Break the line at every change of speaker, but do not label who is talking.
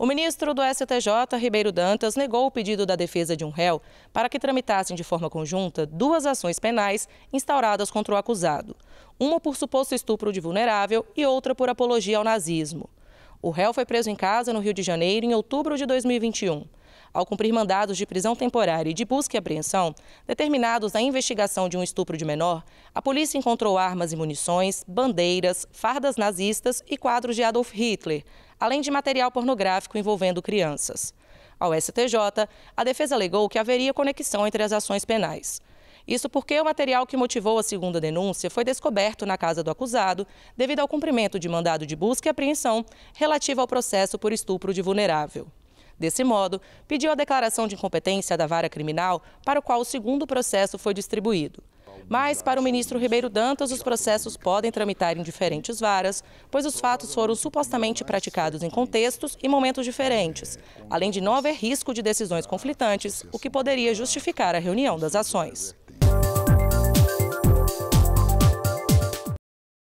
O ministro do STJ, Ribeiro Dantas, negou o pedido da defesa de um réu para que tramitassem de forma conjunta duas ações penais instauradas contra o acusado, uma por suposto estupro de vulnerável e outra por apologia ao nazismo. O réu foi preso em casa no Rio de Janeiro em outubro de 2021 ao cumprir mandados de prisão temporária e de busca e apreensão, determinados na investigação de um estupro de menor, a polícia encontrou armas e munições, bandeiras, fardas nazistas e quadros de Adolf Hitler, além de material pornográfico envolvendo crianças. Ao STJ, a defesa alegou que haveria conexão entre as ações penais. Isso porque o material que motivou a segunda denúncia foi descoberto na casa do acusado devido ao cumprimento de mandado de busca e apreensão relativo ao processo por estupro de vulnerável. Desse modo, pediu a declaração de incompetência da vara criminal, para o qual o segundo processo foi distribuído. Mas, para o ministro Ribeiro Dantas, os processos podem tramitar em diferentes varas, pois os fatos foram supostamente praticados em contextos e momentos diferentes, além de não haver risco de decisões conflitantes, o que poderia justificar a reunião das ações.